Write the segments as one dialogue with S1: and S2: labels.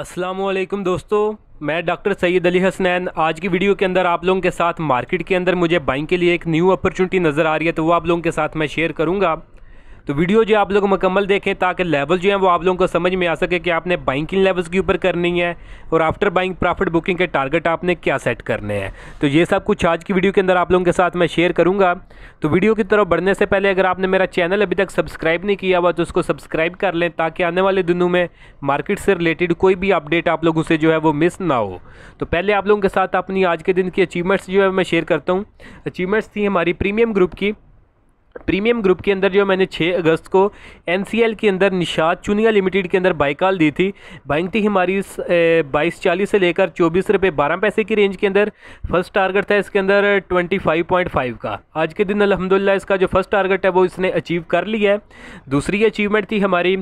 S1: असलम दोस्तों मैं डॉक्टर सैयद अली हसनैन आज की वीडियो के अंदर आप लोगों के साथ मार्केट के अंदर मुझे बाइंग के लिए एक न्यू अपॉर्चुनिटी नज़र आ रही है तो वो आप लोगों के साथ मैं शेयर करूंगा तो वीडियो जो आप लोग मुकम्मल देखें ताकि लेवल जो है वो आप लोगों को समझ में आ सके कि आपने बाइंग किन लेवल्स के ऊपर करनी है और आफ्टर बाइंग प्रॉफिट बुकिंग के टारगेट आपने क्या सेट करने हैं तो ये सब कुछ आज की वीडियो के अंदर आप लोगों के साथ मैं शेयर करूँगा तो वीडियो की तरफ बढ़ने से पहले अगर आपने मेरा चैनल अभी तक सब्सक्राइब नहीं किया हुआ तो उसको सब्सक्राइब कर लें ताकि आने वाले दिनों में मार्केट से रिलेटेड कोई भी अपडेट आप लोगों से जो है वो मिस ना हो तो पहले आप लोगों के साथ अपनी आज के दिन की अचीवमेंट्स जो है मैं शेयर करता हूँ अचीवमेंट्स थी हमारी प्रीमियम ग्रुप की प्रीमियम ग्रुप के अंदर जो मैंने 6 अगस्त को एनसीएल के अंदर निशाद चुनिया लिमिटेड के अंदर बाई कॉल दी थी थी हमारी बाईस चालीस से लेकर चौबीस रुपये बारह पैसे की रेंज के अंदर फर्स्ट टारगेट था इसके अंदर ट्वेंटी फाइव पॉइंट फाइव का आज के दिन अलहमदिल्ला इसका जो फर्स्ट टारगेट है वो इसने अचीव कर लिया है दूसरी अचीवमेंट थी हमारी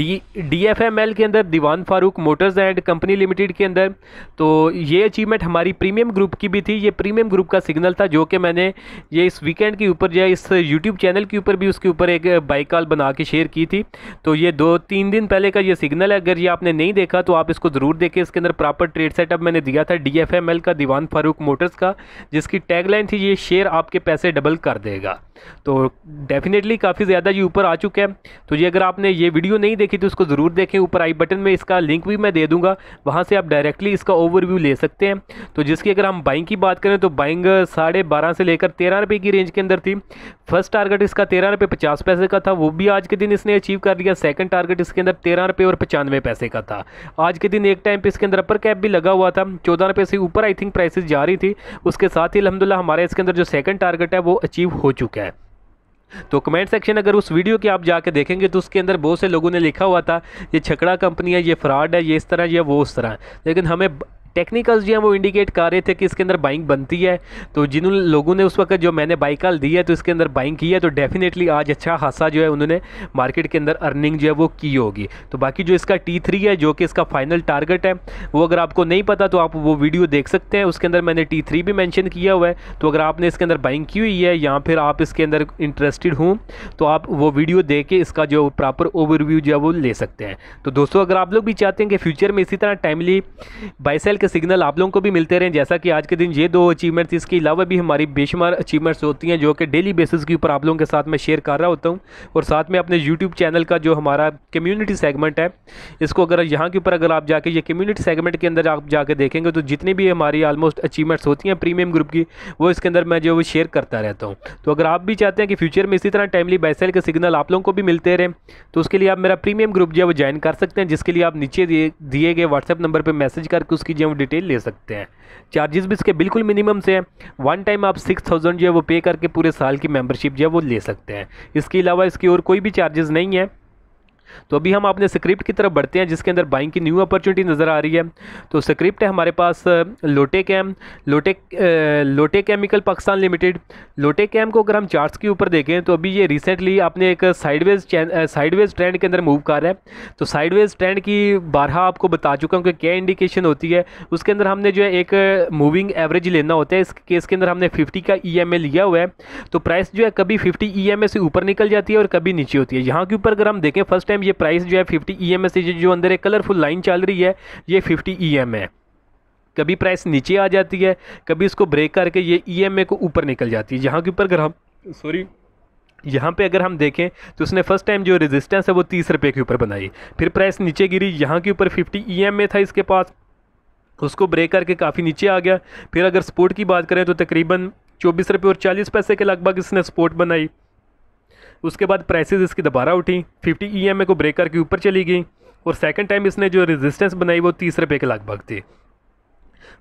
S1: D D F M L के अंदर Dewan Farooq motors and company limited के अंदर तो ये अचीवमेंट हमारी प्रीमियम ग्रुप की भी थी ये प्रीमियम ग्रुप का सिग्नल था जो कि मैंने ये इस वीकेंड के ऊपर जो इस यूट्यूब यूट्यूब चैनल के ऊपर भी उसके ऊपर एक बाइक कॉल बना के शेयर की थी तो ये दो तीन दिन पहले का ये सिग्नल है अगर ये आपने नहीं देखा तो आप इसको ज़रूर देखें इसके अंदर प्रॉपर ट्रेड सेटअप मैंने दिया था डी का दीवान फारूक मोटर्स का जिसकी टैगलाइन थी ये शेयर आपके पैसे डबल कर देगा तो डेफिनेटली काफ़ी ज़्यादा ये ऊपर आ चुका है तो ये अगर आपने ये वीडियो नहीं देखी तो उसको ज़रूर देखें ऊपर आई बटन में इसका लिंक भी मैं दे दूंगा वहाँ से आप डायरेक्टली इसका ओवरव्यू ले सकते हैं तो जिसकी अगर हम बाइंग की बात करें तो बाइंग साढ़े बारह से लेकर तेरह रुपये की रेंज के अंदर थी फर्स्ट टारगेट इसका तेरह रुपये पचास पैसे का था वो भी आज के दिन इसने अचीव कर लिया सेकंड टारगेट इसके अंदर तेरह रुपये और पचानवे पैसे का था आज के दिन एक टाइम पे इसके अंदर अपर कैप भी लगा हुआ था चौदह रुपये से ऊपर आई थिंक प्राइसेस जा रही थी उसके साथ ही अलहमदिल्ला हमारे इसके अंदर जो सेकंड टारगेट है वो अचीव हो चुका है तो कमेंट सेक्शन अगर उस वीडियो के आप जाके देखेंगे तो उसके अंदर बहुत से लोगों ने लिखा हुआ था ये छकड़ा कंपनी है ये फ्रॉड है ये इस तरह या वो उस तरह लेकिन हमें टेक्निकल्स जो हैं वो इंडिकेट कर रहे थे कि इसके अंदर बाइंग बनती है तो जिन लोगों ने उस वक्त जो मैंने बाइकाल दी है तो इसके अंदर बाइंग की है तो डेफिनेटली आज अच्छा खासा जो है उन्होंने मार्केट के अंदर अर्निंग जो है वो की होगी तो बाकी जो इसका टी थ्री है जो कि इसका फाइनल टारगेट है वो अगर आपको नहीं पता तो आप वो वीडियो देख सकते हैं उसके अंदर मैंने टी थ्री भी मैंशन किया हुआ है तो अगर आपने इसके अंदर बाइंग की हुई है या फिर आप इसके अंदर इंटरेस्टेड हूँ तो आप वो वीडियो देख के इसका जो प्रॉपर ओवरव्यू जो है वो ले सकते हैं तो दोस्तों अगर आप लोग भी चाहते हैं कि फ्यूचर में इसी तरह टाइमली बाइसेल के सिग्नल आप लोगों को भी मिलते रहे जैसा कि आज के दिन ये दो अचीवमेंट्स इसके अलावा भी हमारी बेशुमार अचीवमेंट्स होती हैं जो कि डेली बेसिस के ऊपर आप लोगों के साथ मैं शेयर कर रहा होता हूँ और साथ में अपने यूट्यूब चैनल का जो हमारा कम्यूनिटी सेगमेंट है इसको अगर यहाँ के ऊपर अगर आप जाके ये कम्यूनिटी सेगमेंट के अंदर आप जाके देखेंगे तो जितनी भी हमारी ऑलमोस्ट अचीवमेंट्स होती हैं प्रीमियम ग्रुप की वो इसके अंदर मैं जो वो शेयर करता रहता हूँ तो अगर आप भी चाहते हैं कि फ्यूचर में इसी तरह टाइमली बाइसेल के सिग्नल आप लोगों को भी मिलते रहे तो उसके लिए आप मेरा प्रीमियम ग्रुप जो है वो ज्वाइन कर सकते हैं जिसके लिए आप नीचे दिए गए व्हाट्सएप नंबर पर मैसेज करके उसकी जो ऑफ डिटेल ले सकते हैं चार्जेस भी इसके बिल्कुल मिनिमम से हैं वन टाइम आप सिक्स थाउजेंड जो है वो पे करके पूरे साल की मेम्बरशिप जो है वो ले सकते हैं इसके अलावा इसकी और कोई भी चार्जेस नहीं है तो अभी हम अपने स्क्रिप्ट की तरफ बढ़ते हैं जिसके अंदर बाइंग की न्यू अपॉर्चुनिटी नज़र आ रही है तो स्क्रिप्ट है हमारे पास लोटे Chem Lotte Lotte chemical Pakistan limited Lotte Chem को अगर हम चार्ट्स के ऊपर देखें तो अभी ये रिसेंटली आपने एक साइडवेज साइडवेज ट्रेंड के अंदर मूव कर रहा है तो साइडवेज ट्रेंड की बारह आपको बता चुका हूँ कि क्या इंडिकेशन होती है उसके अंदर हमने जो है एक मूविंग एवरेज लेना होता है इस केस के अंदर हमने फिफ्टी का ई e लिया हुआ है तो प्राइस जो है कभी फिफ्टी ई e से ऊपर निकल जाती है और कभी नीचे होती है यहाँ के ऊपर अगर हम देखें फर्स्ट टाइम एम ये प्राइस जो है फिफ्टी ई एम से जो अंदर एक कलरफुल लाइन चल रही है ये फिफ्टी ई एम है कभी प्राइस नीचे आ जाती है कभी इसको ब्रेक करके ये ई एम ए को ऊपर निकल जाती है जहाँ के ऊपर अगर हम सॉरी यहाँ पे अगर हम देखें तो उसने फर्स्ट टाइम जो रेजिस्टेंस है वो तीस रुपये के ऊपर बनाई फिर प्राइस नीचे गिरी यहाँ के ऊपर फिफ्टी ई एम ए था इसके पास उसको ब्रेक करके काफ़ी नीचे आ गया फिर अगर सपोर्ट की बात करें तो तकरीबन चौबीस रुपये और चालीस पैसे के लगभग इसने सपोर्ट बनाई उसके बाद प्राइसेस इसकी दोबारा उठी 50 ई e को ब्रेक करके ऊपर चली गई और सेकंड टाइम इसने जो रेजिस्टेंस बनाई वो तीस रुपये के लगभग थी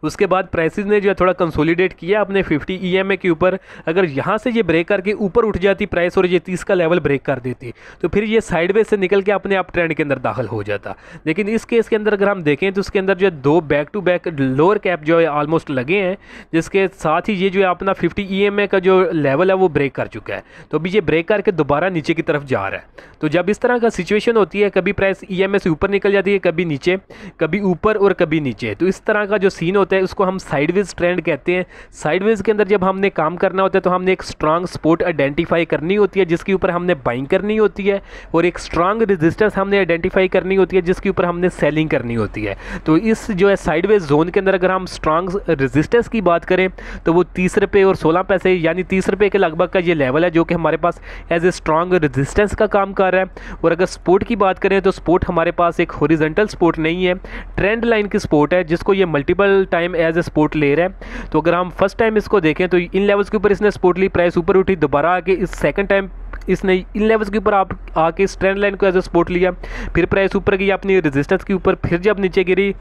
S1: उसके बाद प्राइसेज ने जो है थोड़ा कंसोलिडेट किया अपने 50 ई e के ऊपर अगर यहाँ से ये ब्रेक करके ऊपर उठ जाती प्राइस और ये तीस का लेवल ब्रेक कर देती तो फिर ये साइडवे से निकल के अपने आप ट्रेंड के अंदर दाखिल हो जाता लेकिन इस केस के अंदर अगर हम देखें तो उसके अंदर जो है दो back to back lower cap जो है ऑलमोस्ट लगे हैं जिसके साथ ही ये जो है अपना फिफ्टी ई e का जो लेवल है वो ब्रेक कर चुका है तो अभी ये ब्रेक करके दोबारा नीचे की तरफ जा रहा है तो जब इस तरह का सिचुएशन होती है कभी प्राइस ई e से ऊपर निकल जाती है कभी नीचे कभी ऊपर और कभी नीचे तो इस तरह का जो सीन रूटीन होता है उसको हम साइडवेज ट्रेंड कहते हैं साइडवेज के अंदर जब हमने काम करना होता है तो हमने एक स्ट्रांग सपोर्ट आइडेंटिफाई करनी होती है जिसके ऊपर हमने बाइंग करनी होती है और एक स्ट्रांग रेजिस्टेंस हमने आइडेंटिफाई करनी होती है जिसके ऊपर हमने सेलिंग करनी होती है तो इस जो है साइडवेज जोन के अंदर अगर हम स्ट्रांग रेजिस्टेंस की बात करें तो वो तीस रुपये और सोलह पैसे यानी तीस रुपये के लगभग का ये लेवल है जो कि हमारे पास एज ए स्ट्रांग रेजिस्टेंस का काम कर रहा है और अगर सपोर्ट की बात करें तो सपोर्ट हमारे पास एक होरिजेंटल सपोर्ट नहीं है ट्रेंड लाइन की सपोर्ट है जिसको ये multiple real time as a support ले रहा है तो अगर हम फर्स्ट टाइम इसको देखें तो इन लेवल्स के ऊपर इसने स्पोर्टली प्राइस ऊपर उठी दोबारा आके इस सेकंड टाइम इसने इन लेवल्स के ऊपर आप आके इस ट्रेंड लाइन को एज ए स्पोर्ट लिया फिर प्राइस ऊपर गई अपनी रेजिस्टेंस के ऊपर फिर जब नीचे गिरी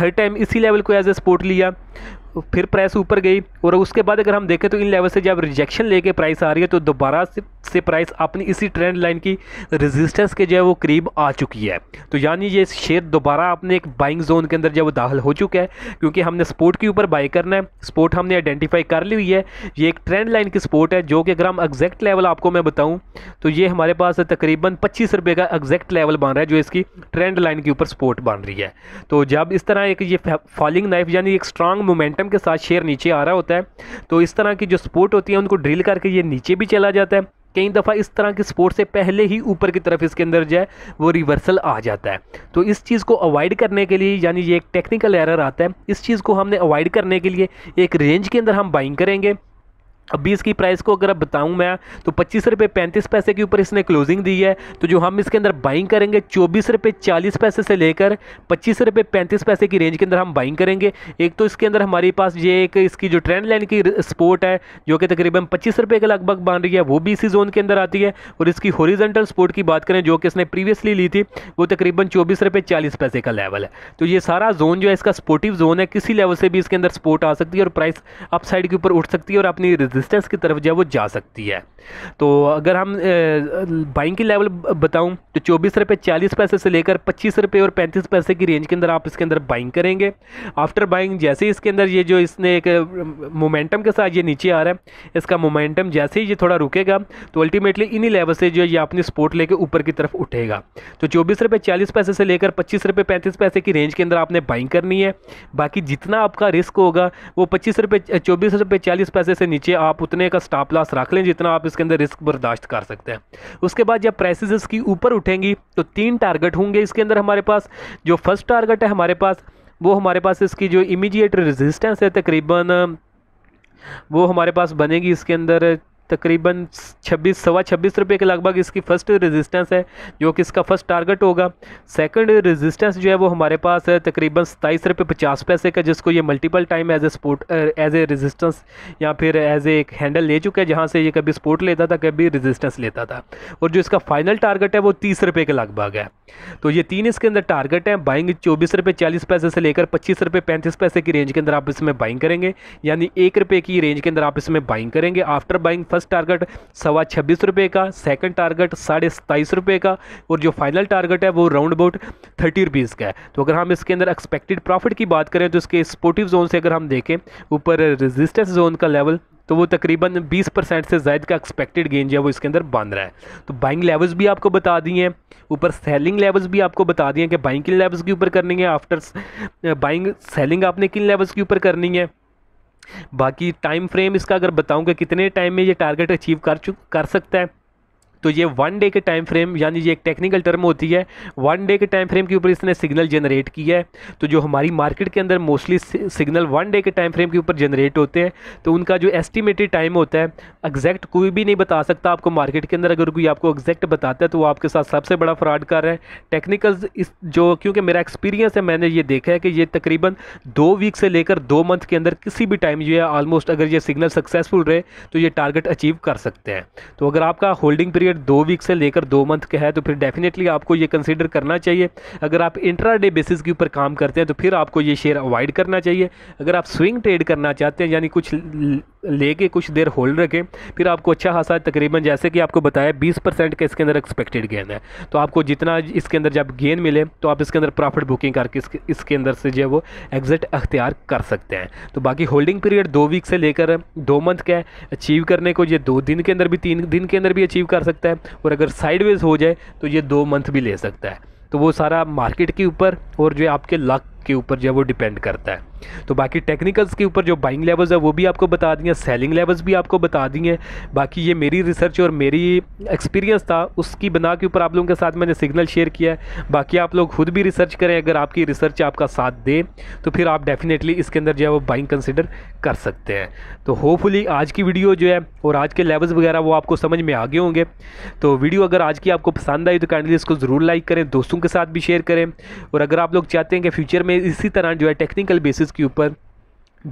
S1: थर्ड टाइम इसी लेवल को एज ए स्पोर्ट लिया फिर प्राइस ऊपर गई और उसके बाद अगर हम देखें तो इन लेवल से जब रिजेक्शन लेके प्राइस आ रही है तो दोबारा से से प्राइस अपनी इसी ट्रेंड लाइन की रेजिस्टेंस के जो है वो करीब आ चुकी है तो यानी ये शेयर दोबारा अपने एक बाइंग जोन के अंदर जो वो दाखिल हो चुका है क्योंकि हमने स्पोर्ट के ऊपर बाई करना है स्पोर्ट हमने आइडेंटिफाई कर ली हुई है ये एक ट्रेंड लाइन की स्पोर्ट है जो कि अगर हम एग्जैक्ट लेवल आपको मैं बताऊँ तो ये हमारे पास तकरीबन पच्चीस रुपये का एग्जैक्ट लेवल बन रहा है जो इसकी ट्रेंड लाइन के ऊपर स्पोर्ट बन रही है तो जब इस तरह एक ये फॉलिंग नाइफ यानी एक स्ट्रांग मोमेंटम के साथ शेयर नीचे आ रहा होता है तो इस तरह की जो स्पोर्ट होती है उनको ड्रिल करके ये नीचे भी चला जाता है कई दफ़ा इस तरह के स्पोर्ट से पहले ही ऊपर की तरफ इसके अंदर जो है वो रिवर्सल आ जाता है तो इस चीज़ को अवॉइड करने के लिए यानी ये एक टेक्निकल एरर आता है इस चीज़ को हमने अवॉइड करने के लिए एक रेंज के अंदर हम बाइंग करेंगे अभी इसकी प्राइस को अगर अब बताऊं मैं तो पच्चीस रुपये पैंतीस पैसे के ऊपर इसने क्लोजिंग दी है तो जो हम इसके अंदर बाइंग करेंगे चौबीस रुपये चालीस पैसे से लेकर पच्चीस रुपये पैंतीस पैसे की रेंज के अंदर हम बाइंग करेंगे एक तो इसके अंदर हमारे पास ये एक इसकी जो ट्रेंड लाइन की स्पोर्ट है जो कि तकरीबन पच्चीस रुपये के लगभग बन रही है वो भी इसी जोन के अंदर आती है और इसकी हॉरीजेंटल स्पोर्ट की बात करें जो कि इसने प्रीवियसली ली थी वो तकरीबन चौबीस रुपये चालीस पैसे का लेवल है तो ये सारा जोन जो है इसका सपोर्टिव जोन है किसी लेवल से भी इसके अंदर स्पोर्ट आ सकती है और प्राइस अपसाइड के ऊपर उठ सकती है और अपनी रेजिस्टेंस की तरफ जो है वो जा सकती है तो अगर हम बाइंग की लेवल बताऊं तो चौबीस रुपये चालीस पैसे से लेकर पच्चीस रुपये और पैंतीस पैसे की रेंज के अंदर आप इसके अंदर बाइंग करेंगे आफ्टर बाइंग जैसे ही इसके अंदर ये जो इसने एक मोमेंटम के साथ ये नीचे आ रहा है इसका मोमेंटम जैसे ही ये थोड़ा रुकेगा तो अल्टीमेटली इन्हीं लेवल से जो ये अपनी स्पोर्ट लेकर ऊपर की तरफ उठेगा तो चौबीस रुपये चालीस पैसे से लेकर पच्चीस रुपये पैंतीस पैसे की रेंज के अंदर आपने बाइंग करनी है बाकी जितना आपका रिस्क होगा वो पच्चीस रुपये चौबीस रुपये चालीस पैसे से नीचे आप आप उतने का स्टाप लॉस रख लें जितना आप इसके अंदर रिस्क बर्दाश्त कर सकते हैं उसके बाद जब प्राइसेस इसकी ऊपर उठेंगी तो तीन टारगेट होंगे इसके अंदर हमारे पास जो फर्स्ट टारगेट है हमारे पास वो हमारे पास इसकी जो इमीजिएट रेजिस्टेंस है तकरीबन वो हमारे पास बनेगी इसके अंदर तकरीबन छब्बीस सवा छब्बीस रुपये के लगभग इसकी फ़र्स्ट रेजिस्टेंस है जो कि इसका फर्स्ट टारगेट होगा सेकंड रेजिस्टेंस जो है वो हमारे पास है तकरीबन सताईस रुपये पचास पैसे का जिसको ये multiple time as a support as a resistance या फिर एज ए एक हैंडल ले चुका है जहाँ से ये कभी स्पोर्ट लेता था कभी रेजिस्टेंस लेता था और जो इसका फाइनल टारगेट है वो तीस रुपये के लगभग है तो ये तीन इसके अंदर टारगेट हैं बाइंग चौबीस रुपये चालीस पैसे से लेकर पच्चीस रुपये पैंतीस पैसे की रेंज के अंदर आप इसमें बाइंग करेंगे यानी एक रुपये की रेंज के अंदर आप इसमें बाइंग करेंगे after buying first first target सवा छब्बीस रुपये का सेकंड टारगेट साढ़े सताईस रुपये का और जो फाइनल टारगेट है वो राउंड अबाउट थर्टी रुपीज़ का है तो अगर हम इसके अंदर एक्सपेक्टेड प्रॉफिट की बात करें तो इसके स्पोर्टिव जोन से अगर हम देखें ऊपर रेजिस्टेंस जोन का लेवल तो वो तकरीबन 20 परसेंट से ज़ायद का एक्सपेक्टेड गेन जो है वो इसके अंदर बन रहा है तो बाइंग लेवल्स भी आपको बता दिए हैं ऊपर सेलिंग लेवल्स भी आपको बता दिए हैं कि बाइंग किन लेवल्स के ऊपर करनी है आफ्टर बाइंग सेलिंग आपने किन लेवल्स के ऊपर करनी है बाकी टाइम फ्रेम इसका अगर बताऊँ कि कितने टाइम में ये टारगेट अचीव कर चुक कर सकता है तो ये वन डे के टाइम फ्रेम यानी ये एक टेक्निकल टर्म होती है वन डे के टाइम फ्रेम के ऊपर इसने सिग्नल जनरेट किया है तो जो हमारी मार्केट के अंदर मोस्टली सिग्नल वन डे के टाइम फ्रेम के ऊपर जनरेट होते हैं तो उनका जो एस्टिमेटेड टाइम होता है एग्जैक्ट कोई भी नहीं बता सकता आपको मार्केट के अंदर अगर कोई आपको एग्जैक्ट बताता है तो वो आपके साथ सबसे बड़ा फ्रॉड कर रहा है टेक्निकल इस जो क्योंकि मेरा एक्सपीरियंस है मैंने ये देखा है कि ये तकरीबन दो वीक से लेकर दो मंथ के अंदर किसी भी टाइम जो है ऑलमोस्ट अगर ये सिग्नल सक्सेसफुल रहे तो ये टारगेट अचीव कर सकते हैं तो अगर आपका होल्डिंग पीरियड पीरियड दो वीक से लेकर दो मंथ का है तो फिर डेफिनेटली आपको ये कंसिडर करना चाहिए अगर आप डे बेसिस के ऊपर काम करते हैं तो फिर आपको ये शेयर अवॉइड करना चाहिए अगर आप स्विंग ट्रेड करना चाहते हैं यानी कुछ लेके कुछ देर होल्ड रखें फिर आपको अच्छा खासा तकरीबन जैसे कि आपको बताया 20 परसेंट का इसके अंदर एक्सपेक्टेड गेंद है तो आपको जितना इसके अंदर जब गेंद मिले तो आप इसके अंदर प्रॉफिट बुकिंग करके इसके, इसके अंदर से जो है वो एग्जिट अख्तियार कर सकते हैं तो बाकी होल्डिंग पीरियड दो वीक से लेकर दो मंथ का है अचीव करने को ये दो दिन के अंदर भी तीन दिन के अंदर भी अचीव कर सकता है और अगर साइडवेज हो जाए तो ये दो मंथ भी ले सकता है तो वो सारा मार्केट के ऊपर और जो है आपके लक के ऊपर जो है वो डिपेंड करता है तो बाकी टेक्निकल्स के ऊपर जो बाइंग लेवल्स है वो भी आपको बता दिए सेलिंग लेवल्स भी आपको बता दी हैं बाकी ये मेरी रिसर्च और मेरी एक्सपीरियंस था उसकी बना के ऊपर आप लोगों के साथ मैंने सिग्नल शेयर किया है बाकी आप लोग खुद भी रिसर्च करें अगर आपकी रिसर्च आपका साथ दे तो फिर आप डेफिनेटली इसके अंदर जो है वो बाइंग कंसिडर कर सकते हैं तो होपफुली आज की वीडियो जो है और आज के लेवल्स वगैरह वो आपको समझ में आगे होंगे तो वीडियो अगर आज की आपको पसंद आई तो काइंडली इसको ज़रूर लाइक करें दोस्तों के साथ भी शेयर करें और अगर आप लोग चाहते हैं कि फ्यूचर में में इसी तरह जो है टेक्निकल बेसिस के ऊपर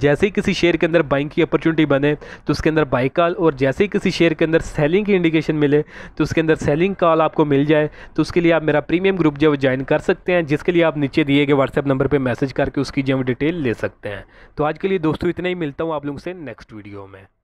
S1: जैसे ही किसी शेयर के अंदर बाइंग की अपॉर्चुनिटी बने तो उसके अंदर बाई कॉल और जैसे ही किसी शेयर के अंदर सेलिंग की इंडिकेशन मिले तो उसके अंदर सेलिंग कॉल आपको मिल जाए तो उसके लिए आप मेरा प्रीमियम ग्रुप जो है ज्वाइन कर सकते हैं जिसके लिए आप नीचे दिए गए व्हाट्सएप नंबर पर मैसेज करके उसकी जो डिटेल ले सकते हैं तो आज के लिए दोस्तों इतना ही मिलता हूँ आप लोगों से नेक्स्ट वीडियो में